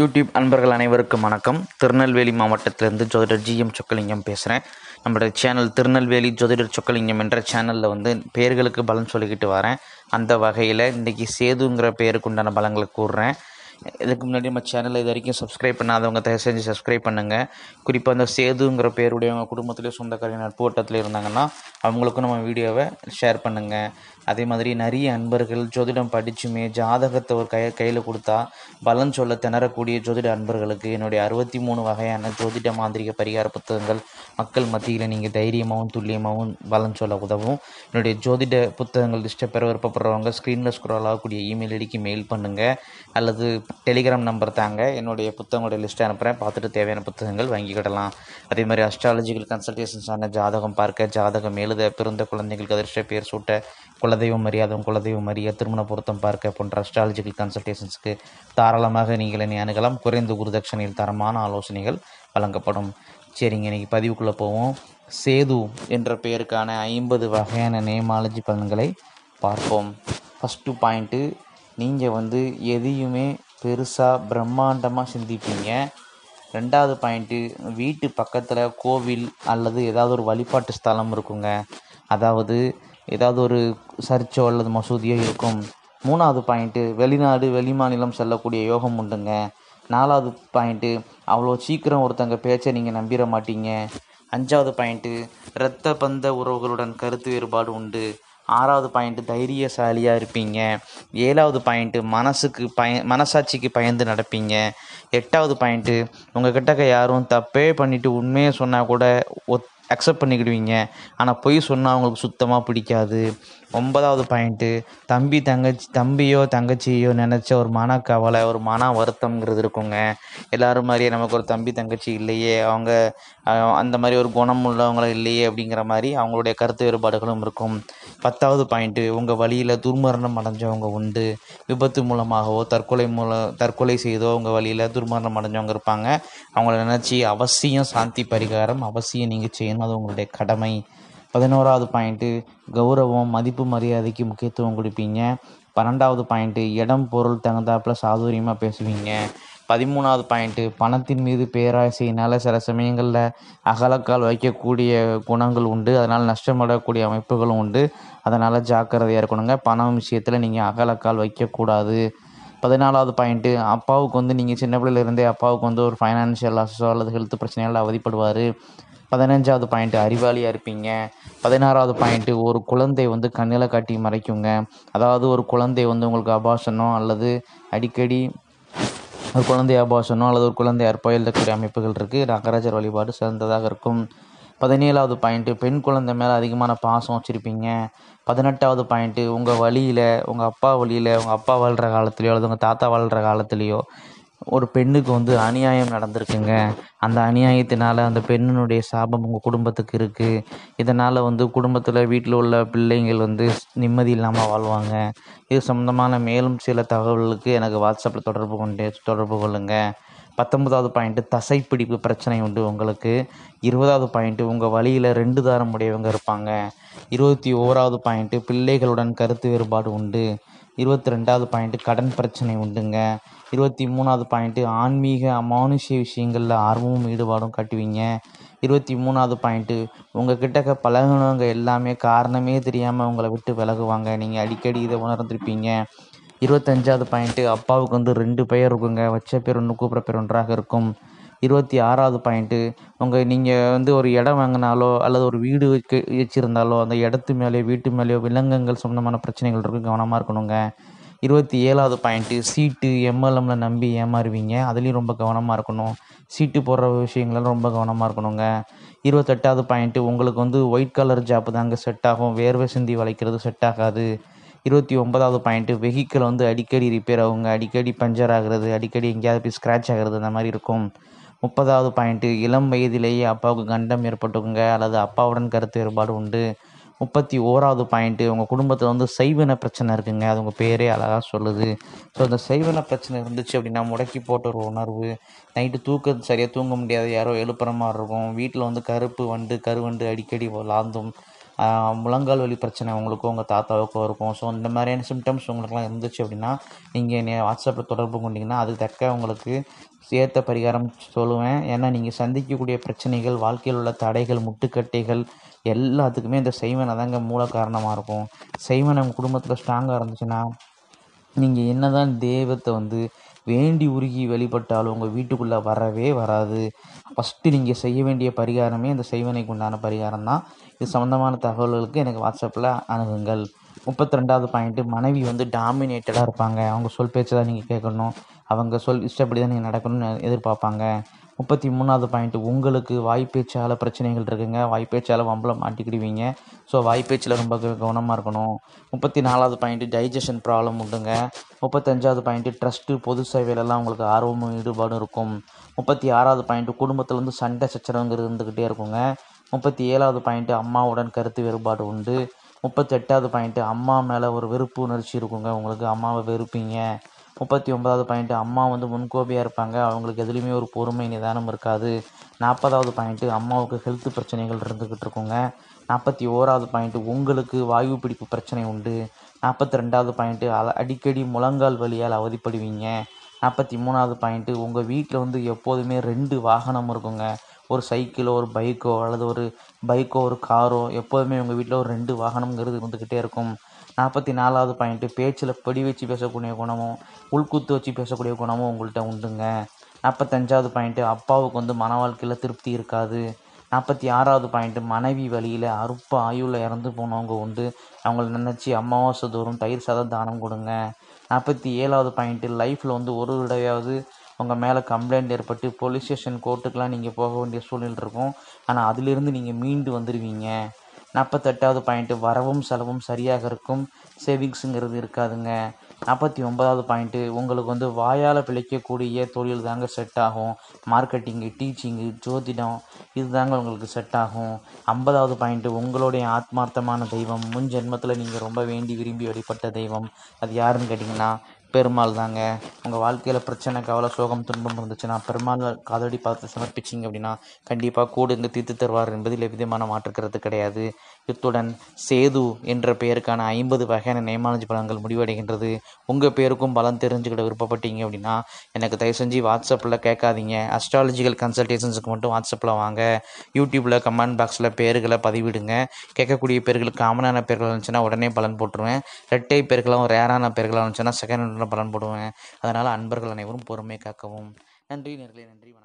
YouTube அன்பர்கள் அனைவருக்கும் வணக்கம் திருநெல்வேலி மாவட்டத்திலேருந்து ஜோதிடர் ஜிஎம் சொக்கலிங்கம் பேசுகிறேன் நம்மளோட சேனல் திருநெல்வேலி ஜோதிடர் சொக்கலிங்கம் என்ற சேனலில் வந்து பேர்களுக்கு பலன் சொல்லிக்கிட்டு வரேன் அந்த வகையில் இன்றைக்கி சேதுங்கிற பேருக்குண்டான பலங்களை கூறுறேன் இதுக்கு முன்னாடி நம்ம சேனலை இது வரைக்கும் சப்ஸ்கிரைப் பண்ணாதவங்க தயவு செஞ்சு சப்ஸ்கிரைப் பண்ணுங்கள் குறிப்பாக அந்த சேதுங்கிற பேருடைய அவங்க குடும்பத்துலேயும் சொந்தக்காரி நட்பு வட்டத்தில் இருந்தாங்கன்னா அவங்களுக்கும் நம்ம வீடியோவை ஷேர் பண்ணுங்கள் அதே மாதிரி நிறைய அன்பர்கள் ஜோதிடம் படிச்சுமே ஜாதகத்தை ஒரு கை கையில் கொடுத்தா பலன் சொல்ல திணறக்கூடிய ஜோதிட அன்பர்களுக்கு என்னுடைய அறுபத்தி மூணு வகையான ஜோதிட மாந்திரிக பரிகார புத்தகங்கள் மக்கள் மத்தியில் நீங்கள் தைரியமாகவும் துல்லியமாகவும் பலன் சொல்ல உதவும் என்னுடைய ஜோதிட புத்தகங்கள் டிஸ்டர்ப் பெற விருப்பப்படுறவங்க ஸ்க்ரீனில் ஸ்க்ரோல் ஆகக்கூடிய இமெயில் ஐடிக்கு மெயில் பண்ணுங்கள் அல்லது டெலிகிராம் நம்பர் தாங்க என்னுடைய புத்தகங்களுடைய லிஸ்ட்டை அனுப்புகிறேன் பார்த்துட்டு தேவையான புத்தகங்கள் வாங்கிக்கிடலாம் அதே மாதிரி அஸ்ட்ராலஜிக்கல் கன்சல்டேஷன் சார்ந்த ஜாதகம் பார்க்க ஜாதகம் எழுத பிறந்த குழந்தைங்களுக்கு அதிர்ஷ்ட பேர் சூட்ட குலதெய்வம் மரியாதம் குலதெய்வம் மரிய திருமண பொருத்தம் பார்க்க போன்ற அஸ்ட்ராலஜிக்கல் கன்சல்டேஷன்ஸுக்கு தாராளமாக நீங்கள் என்னை அணுகலாம் குறைந்த குருதட்சணையில் தரமான ஆலோசனைகள் வழங்கப்படும் சரிங்க இன்றைக்கி பதிவுக்குள்ளே போவோம் சேது என்ற பெயருக்கான ஐம்பது வகையான நேமாலஜி பலன்களை பார்ப்போம் ஃபஸ்ட்டு பாயிண்ட்டு நீங்கள் வந்து எதையுமே பெருசாக பிரம்மாண்டமாக சிந்திப்பீங்க ரெண்டாவது பாயிண்ட்டு வீட்டு பக்கத்தில் கோவில் அல்லது ஏதாவது ஒரு வழிபாட்டு ஸ்தலம் இருக்குங்க அதாவது ஏதாவது ஒரு சர்ச்சோ அல்லது மசூதியோ இருக்கும் மூணாவது பாயிண்ட்டு வெளிநாடு வெளிமாநிலம் செல்லக்கூடிய யோகம் உண்டுங்க நாலாவது பாயிண்ட்டு அவ்வளோ சீக்கிரம் ஒருத்தங்க பேச்சை நீங்கள் நம்பிட மாட்டீங்க அஞ்சாவது பாயிண்ட்டு இரத்த பந்த உறவுகளுடன் கருத்து வேறுபாடு உண்டு ஆறாவது பாயிண்ட்டு தைரியசாலியாக இருப்பீங்க ஏழாவது பாயிண்ட்டு மனசுக்கு பய மனசாட்சிக்கு பயந்து நடப்பீங்க எட்டாவது பாயிண்ட்டு உங்கள் கிட்டக்க யாரும் தப்பே பண்ணிவிட்டு உண்மையை சொன்னால் கூட ஒத் அக்செப்ட் பண்ணிக்கிடுவீங்க ஆனால் பொய் சொன்னால் அவங்களுக்கு சுத்தமாக பிடிக்காது ஒன்பதாவது பாயிண்ட்டு தம்பி தங்கச்சி தம்பியோ தங்கச்சியோ நினச்ச ஒரு மன கவலை ஒரு மன வருத்தம்ங்கிறது இருக்குங்க எல்லோரும் மாதிரியே நமக்கு ஒரு தம்பி தங்கச்சி இல்லையே அவங்க அந்த மாதிரி ஒரு குணம் உள்ளவங்களும் இல்லையே அப்படிங்கிற மாதிரி அவங்களுடைய கருத்து வேறுபாடுகளும் இருக்கும் பத்தாவது பாயிண்ட்டு உங்கள் வழியில் துர்மரணம் அடைஞ்சவங்க உண்டு விபத்து மூலமாகவோ தற்கொலை மூலம் தற்கொலை செய்தோ உங்கள் வழியில் துர்மரணம் அடைஞ்சவங்க இருப்பாங்க அவங்கள நினச்சி அவசியம் சாந்தி பரிகாரம் அவசியம் நீங்கள் செய்யணும் சொன்னது உங்களுடைய கடமை பதினோராவது பாயிண்ட்டு கௌரவம் மதிப்பு மரியாதைக்கு முக்கியத்துவம் கொடுப்பீங்க பன்னெண்டாவது பாயிண்ட்டு இடம் பொருள் தகுந்தாப்பில் சாதுரியமாக பேசுவீங்க பதிமூணாவது பாயிண்ட்டு பணத்தின் மீது பேராசையினால் சில சமயங்களில் அகலக்கால் வைக்கக்கூடிய குணங்கள் உண்டு அதனால் நஷ்டமடையக்கூடிய அமைப்புகளும் உண்டு அதனால் ஜாக்கிரதையாக இருக்கணுங்க பணம் விஷயத்தில் நீங்கள் அகலக்கால் வைக்கக்கூடாது பதினாலாவது பாயிண்ட்டு அப்பாவுக்கு வந்து நீங்கள் சின்ன பிள்ளையிலேருந்தே அப்பாவுக்கு வந்து ஒரு ஃபைனான்ஷியல் லாஸோ அல்லது ஹெல்த் பிரச்சனையால் அவதிப்படுவார் பதினஞ்சாவது பாயிண்ட்டு அறிவாளியாக இருப்பீங்க பதினாறாவது பாயிண்ட்டு ஒரு குழந்தை வந்து கண்ணில் காட்டி மறைக்குங்க அதாவது ஒரு குழந்தை வந்து உங்களுக்கு அபாஷனம் அல்லது அடிக்கடி ஒரு குழந்தை அபாஷனம் அல்லது ஒரு குழந்தை அற்போ எழுதக்கூடிய அமைப்புகள் இருக்குது ரங்கராஜர் வழிபாடு சிறந்ததாக இருக்கும் பதினேழாவது பாயிண்ட்டு பெண் குழந்தை மேலே அதிகமான பாசம் வச்சுருப்பீங்க பதினெட்டாவது பாயிண்ட்டு உங்கள் வழியில் உங்கள் அப்பா வழியில் உங்கள் அப்பா வாழ்கிற காலத்துலேயோ அல்லது உங்கள் தாத்தா வாழ்கிற காலத்துலேயோ ஒரு பெண்ணுக்கு வந்து அநியாயம் நடந்திருக்குங்க அந்த அநியாயத்தினால் அந்த பெண்ணினுடைய சாபம் உங்கள் குடும்பத்துக்கு இருக்குது இதனால் வந்து குடும்பத்தில் வீட்டில் உள்ள பிள்ளைங்கள் வந்து நிம்மதி இல்லாமல் வாழ்வாங்க இது சம்மந்தமான மேலும் சில தகவல்களுக்கு எனக்கு வாட்ஸ்அப்பில் தொடர்பு கொண்டே தொடர்பு கொள்ளுங்கள் பத்தொன்பதாவது பாயிண்ட்டு தசைப்பிடிப்பு பிரச்சனை உண்டு உங்களுக்கு இருபதாவது பாயிண்ட்டு உங்கள் வழியில் ரெண்டு தாரம் உடையவங்க இருப்பாங்க இருபத்தி ஓராவது பாயிண்ட்டு பிள்ளைகளுடன் கருத்து வேறுபாடு உண்டு இருபத்தி ரெண்டாவது பாயிண்ட்டு கடன் பிரச்சனை உண்டுங்க இருபத்தி மூணாவது பாயிண்ட்டு ஆன்மீக அமானுஷ்ய விஷயங்களில் ஆர்வமும் ஈடுபாடும் காட்டுவீங்க இருபத்தி மூணாவது பாயிண்ட்டு உங்கள் கிட்டக்க பழகினவங்க எல்லாமே காரணமே தெரியாமல் உங்களை விட்டு விலகுவாங்க நீங்கள் அடிக்கடி இதை உணர்ந்திருப்பீங்க இருபத்தஞ்சாவது பாயிண்ட்டு அப்பாவுக்கு வந்து ரெண்டு பெயர் இருக்குங்க வச்ச பேர் ஒன்று கூப்பிட்ற பேர் ஒன்றாக இருக்கும் இருபத்தி ஆறாவது பாயிண்ட்டு உங்கள் நீங்கள் வந்து ஒரு இடம் வாங்கினாலோ அல்லது ஒரு வீடு வச்சு வச்சுருந்தாலோ அந்த இடத்து மேலேயோ வீட்டு மேலேயோ விலங்குகள் சொந்தமான பிரச்சனைகள் இருக்கும் கவனமாக இருக்கணுங்க இருபத்தி ஏழாவது பாயிண்ட்டு சீட்டு எம்எல்எம்ல நம்பி ஏமாறுவீங்க அதுலேயும் ரொம்ப கவனமாக இருக்கணும் சீட்டு போடுற விஷயங்கள்லாம் ரொம்ப கவனமாக இருக்கணுங்க இருபத்தெட்டாவது பாயிண்ட்டு உங்களுக்கு வந்து ஒயிட் கலர் ஜாப் தாங்க செட் ஆகும் வேர்வை சிந்தி வளைக்கிறது செட் ஆகாது இருபத்தி ஒன்பதாவது பாயிண்ட்டு வெஹிக்கிள் வந்து அடிக்கடி ரிப்பேர் ஆகுங்க அடிக்கடி பஞ்சர் ஆகிறது அடிக்கடி எங்கேயாவது போய் ஸ்க்ராட்ச் ஆகிறது அந்த மாதிரி இருக்கும் முப்பதாவது பாயிண்ட்டு இளம் வயதிலேயே அப்பாவுக்கு கண்டம் ஏற்பட்டுக்குங்க அல்லது அப்பாவுடன் கருத்து வேறுபாடு உண்டு முப்பத்தி ஓராவது பாயிண்ட்டு உங்கள் குடும்பத்தில் வந்து சைவன பிரச்சனை இருக்குங்க அது உங்கள் பேரே அழகாக சொல்லுது ஸோ அந்த சைவன பிரச்சனை இருந்துச்சு அப்படின்னா முடக்கி போட்ட ஒரு உணர்வு நைட்டு தூக்கம் சரியாக தூங்க முடியாது யாரோ எழுப்புற மாதிரி இருக்கும் வீட்டில் வந்து கருப்பு வண்டு கருவண்டு அடிக்கடி லாந்தும் முழங்கால் வலி பிரச்சனை உங்களுக்கும் உங்கள் தாத்தாவுக்கும் இருக்கும் ஸோ இந்த மாதிரியான சிம்டம்ஸ் உங்களுக்குலாம் இருந்துச்சு அப்படின்னா நீங்கள் என்னை வாட்ஸ்அப்பில் தொடர்பு கொண்டிங்கன்னா அது தக்க உங்களுக்கு சேர்த்த பரிகாரம் சொல்லுவேன் ஏன்னா நீங்கள் சந்திக்கக்கூடிய பிரச்சனைகள் வாழ்க்கையில் உள்ள தடைகள் முட்டுக்கட்டைகள் எல்லாத்துக்குமே இந்த செய்வனை தாங்க மூல காரணமாக இருக்கும் செய்வன் நம்ம குடும்பத்தில் ஸ்ட்ராங்காக இருந்துச்சுன்னா நீங்கள் என்ன தான் தெய்வத்தை வந்து வேண்டி உருகி வழிபட்டாலும் உங்கள் வீட்டுக்குள்ளே வரவே வராது ஃபஸ்ட்டு நீங்கள் செய்ய வேண்டிய பரிகாரமே இந்த செய்வனைக்கு உண்டான பரிகாரம் தான் இது சம்மந்தமான தகவல்களுக்கு எனக்கு வாட்ஸ்அப்பில் அணுகுங்கள் முப்பத்தி ரெண்டாவது பாயிண்ட்டு மனைவி வந்து டாமினேட்டடாக இருப்பாங்க அவங்க சொல் பேச்சு தான் நீங்கள் கேட்கணும் அவங்க சொல் இஷ்டப்படி தான் நீங்கள் நடக்கணும்னு எதிர்பார்ப்பாங்க முப்பத்தி மூணாவது பாயிண்ட் உங்களுக்கு வாய்ப்பேச்சால் பிரச்சனைகள் இருக்குங்க வாய்ப்பேச்சால் வம்பளை மாட்டிக்கிடுவீங்க ஸோ வாய்ப்பேச்சில் ரொம்ப கவனமாக இருக்கணும் முப்பத்தி நாலாவது பாயிண்ட்டு டைஜஷன் ப்ராப்ளம் உண்டுங்க முப்பத்தஞ்சாவது பாயிண்ட்டு ட்ரஸ்ட்டு பொது சேவையிலலாம் உங்களுக்கு ஆர்வமும் ஈடுபாடும் இருக்கும் முப்பத்தி ஆறாவது பாயிண்ட்டு குடும்பத்தில் சண்டை சச்சரவுங்கிறது இருந்துக்கிட்டே இருக்குங்க முப்பத்தி ஏழாவது பாயிண்ட்டு அம்மாவுடன் கருத்து வேறுபாடு உண்டு முப்பத்தெட்டாவது பாயிண்ட்டு அம்மா மேலே ஒரு வெறுப்பு உணர்ச்சி இருக்குங்க உங்களுக்கு அம்மாவை வெறுப்பீங்க முப்பத்தி ஒன்பதாவது பாயிண்ட்டு அம்மா வந்து முன்கோபியாக இருப்பாங்க அவங்களுக்கு எதுலேயுமே ஒரு பொறுமை நிதானம் இருக்காது நாற்பதாவது பாயிண்ட்டு அம்மாவுக்கு ஹெல்த் பிரச்சனைகள் இருந்துக்கிட்டு இருக்குங்க நாற்பத்தி ஓராவது பாயிண்ட்டு உங்களுக்கு வாயு பிடிப்பு பிரச்சனை உண்டு நாற்பத்தி ரெண்டாவது பாயிண்ட்டு அடிக்கடி முழங்கால் வழியால் அவதிப்படுவீங்க நாற்பத்தி மூணாவது பாயிண்ட்டு உங்கள் வீட்டில் வந்து எப்போதுமே ரெண்டு வாகனம் இருக்குங்க ஒரு சைக்கிளோ ஒரு பைக்கோ அல்லது ஒரு பைக்கோ ஒரு காரோ எப்போதுமே உங்கள் வீட்டில் ஒரு ரெண்டு வாகனம்ங்கிறது இருந்துக்கிட்டே இருக்கும் நாற்பத்தி நாலாவது பாயிண்ட்டு பேச்சில் பொடி வச்சு பேசக்கூடிய குணமும் உள்குத்து வச்சு பேசக்கூடிய குணமும் உங்கள்கிட்ட உண்டுங்க நாற்பத்தஞ்சாவது பாயிண்ட்டு அப்பாவுக்கு வந்து மன வாழ்க்கையில் திருப்தி இருக்காது நாற்பத்தி ஆறாவது பாயிண்ட்டு மனைவி வழியில் அறுப்ப ஆயுளில் இறந்து போனவங்க உண்டு அவங்கள நினச்சி அமாவாசை தோறும் தயிர் சாதம் தானம் கொடுங்க நாற்பத்தி ஏழாவது பாயிண்ட்டு லைஃப்பில் வந்து ஒரு தடவையாவது உங்கள் மேலே கம்ப்ளைண்ட் ஏற்பட்டு போலீஸ் ஸ்டேஷன் கோர்ட்டுக்கெலாம் நீங்கள் போக வேண்டிய சூழ்நிலை இருக்கும் ஆனால் அதிலிருந்து நீங்கள் மீண்டு வந்துடுவீங்க நாற்பத்தெட்டாவது பாயிண்ட்டு வரவும் செலவும் சரியாக இருக்கும் சேவிங்ஸுங்கிறது இருக்காதுங்க நாற்பத்தி ஒன்பதாவது பாயிண்ட்டு உங்களுக்கு வந்து வாயால் பிழைக்கக்கூடிய தொழில் தாங்க செட் ஆகும் மார்க்கெட்டிங்கு டீச்சிங்கு ஜோதிடம் இது தாங்க உங்களுக்கு செட் ஆகும் ஐம்பதாவது பாயிண்ட்டு உங்களுடைய ஆத்மார்த்தமான தெய்வம் முன் ஜென்மத்தில் நீங்கள் ரொம்ப வேண்டி விரும்பி வழிபட்ட தெய்வம் அது யாருன்னு கேட்டிங்கன்னா பெருமாள் தாங்க உங்கள் வாழ்க்கையில் பிரச்சனை கவலை சோகம் துன்பம் இருந்துச்சுன்னா பெருமாள் காதடி பார்த்து சமர்ப்பிச்சிங்க அப்படின்னா கண்டிப்பாக கூடு இருந்து தீர்த்து தருவார் என்பதில் எவ்விதமான மாற்றுக்கிறது கிடையாது இத்துடன் சேது என்ற பெயருக்கான ஐம்பது வகையான நேமாலஜி பலன்கள் முடிவடைகின்றது உங்கள் பேருக்கும் பலன் தெரிஞ்சுக்கிட விருப்பப்பட்டீங்க அப்படின்னா எனக்கு தயவு செஞ்சு வாட்ஸ்அப்பில் கேட்காதீங்க அஸ்ட்ராலஜிக்கல் கன்சல்டேஷன்ஸுக்கு மட்டும் வாட்ஸ்அப்பில் வாங்க யூடியூப்பில் கமெண்ட் பாக்ஸில் பேர்களை பதிவிடுங்க கேட்கக்கூடிய பேர்களுக்கு காமனான பேர்கள் இருந்துச்சுன்னா உடனே பலன் போட்டுருவேன் ரெட்டை பேர்களாகவும் ரேரான பேர்களாக இருந்துச்சுன்னா செகண்ட் பலன் போடுவேன் அதனால் அன்பர்கள் அனைவரும் பொறுமை காக்கவும் நன்றி நேரில் நன்றி